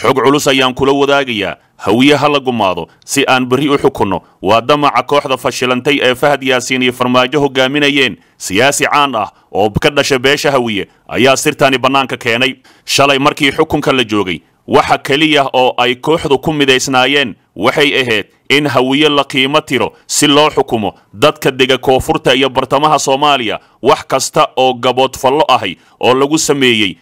xog culus ayaan kula wadaagayaa hawiye ha la gumaado si aan berri u xukunno waa damaca kooxda fashilantay ee fahad yaasiin iyo farmaajo hogaaminayeen siyaasi caan ah oo ka dhasha beesha hawiye ayaa sirtani bannaanka keenay shalay markii xukunka la joogay waxa keliya oo ay kooxdu ku midaysnaayeen waxay ahayd in hawiye la qiimo tiro si loo xukumo dadka dega koonfurta iyo bartamaha soomaaliya wax kasta oo gaboodfallo ahay oo lagu sameeyey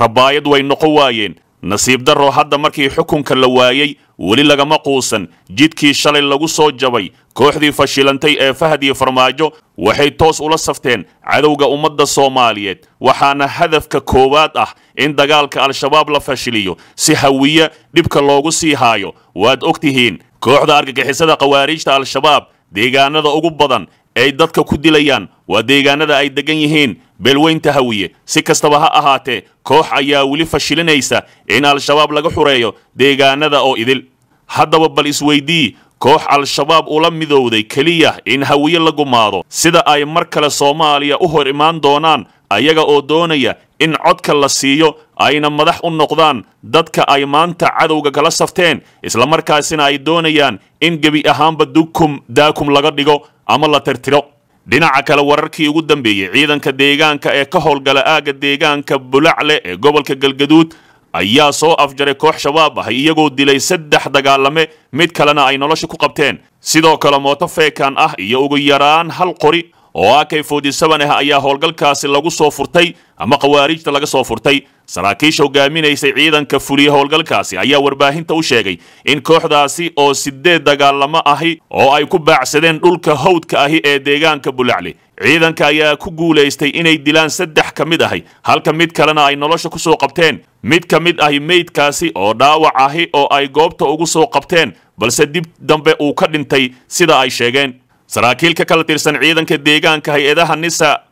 rabaayad way noqon waayeen nasiib darrow hadda markii xukunka la waayey weli lagama quusan jidkii shalay lagu soo jabay kooxdii fashilantay ee fahad iyo farmaajo waxay toos ula safteen cadowga ummadda soomaaliyeed waxaana hadafka koowaad ah in dagaalka al-shabaab la fashiliyo si hawiye dhibka loogu sii haayo waad og tihiin kooxda argagixisada khawaariijta al-shabaab deegaanada ugu badan ay dadka ku dilayaan waa deegaanada ay deggan yihiin beelweynta hawiye si kastaba ha ahaatee koox ayaa weli fashilinaysa in al-shabaab laga xureeyo deegaanada oo idil haddaba bal isweydii koox al-shabaab ula midowday keliya in hawiye la gumaado sida ay mar kale soomaaliya u hor imaan doonaan ayaga oo doonaya in codka la siiyo ayna madax u noqdaan dadka ay maanta cadowga kala safteen islamarkaasina ay doonayaan in gebi ahaanba dukum daakum laga dhigo ama la tirtiro dhinaca kale wararkii ugu dambeeyey ciidanka deegaanka ee ka howlgala aagga deegaanka bulacle ee gobolka galgaduud ayaa soo afjaray koox shabaab ah iyagoo dilay saddex dagaalame mid kalena ay nolosha ku qabteen sidoo kale mooto feekan ah iyo ugu yaraan hal qori oo ah kayfodi sabanah ayaa howlgalkaasi lagu soo furtay ama khawaarijta laga soo furtay saraakiisha hogaaminaysay ciidanka fuliya howlgalkaasi ayaa warbaahinta u sheegay in kooxdaasi oo siddeed dagaalamo ahi oo ay ku baacsadeen dhulka hawdka ahi ee deegaanka bulacli ciidanka ayaa ku guulaystay inay dilaan saddex ka mid ahi halka mid kalena ay nolosha ku soo qabteen mid ka mid ahi meydkaasi oo dhaawac ahi oo ay goobta ugu soo qabteen balse dib dambe uu ka dhintay sida ay sheegeen saraakiil ka kala tirsan ciidanka deegaanka hay-adaha nisa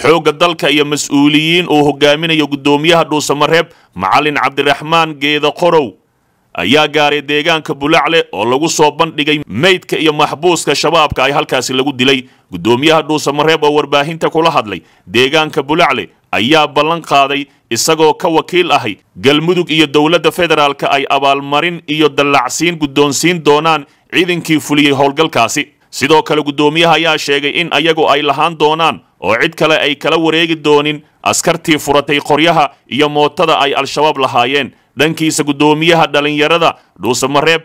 xoogga dalka iyo mas-uuliyiin uu hogaaminayo guddoomiyaha dhuusamareeb macalin cabdiraxmaan geeda qorow ayaa gaaray deegaanka bulacle oo lagu soo bandhigay meydka iyo maxbuuska shabaabka ay halkaasi lagu dilay guddoomiyaha dhuusamareeb oo warbaahinta kula hadlay deegaanka bulacle ayaa ballan qaaday isagoo ka wakiil ahay galmudug iyo dowladda federaalka ay abaalmarin iyo dallacsiin guddoonsiin doonaan ciidankii fuliyey howlgalkaasi sidoo kale guddoomiyaha ayaa sheegay in ayagu ay lahaan doonaan oo cid kale ay kala wareegi doonin askartii furatay qoryaha iyo mootada ay al-shabaab lahaayeen dhankiisa guddoomiyaha dhallinyarada dhuusamareeb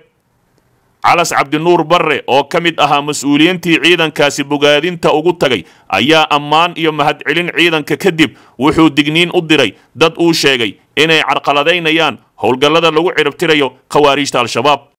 calas cabdinuur barre oo ka mid ahaa mas-uuliyiintii ciidankaasi bogaadinta ugu tagay ayaa ammaan iyo mahadcelin ciidanka kadib wuxuu digniin u diray dad uu sheegay inay carqaladaynayaan howlgallada lagu ciribtirayo khawaariijta al-shabaab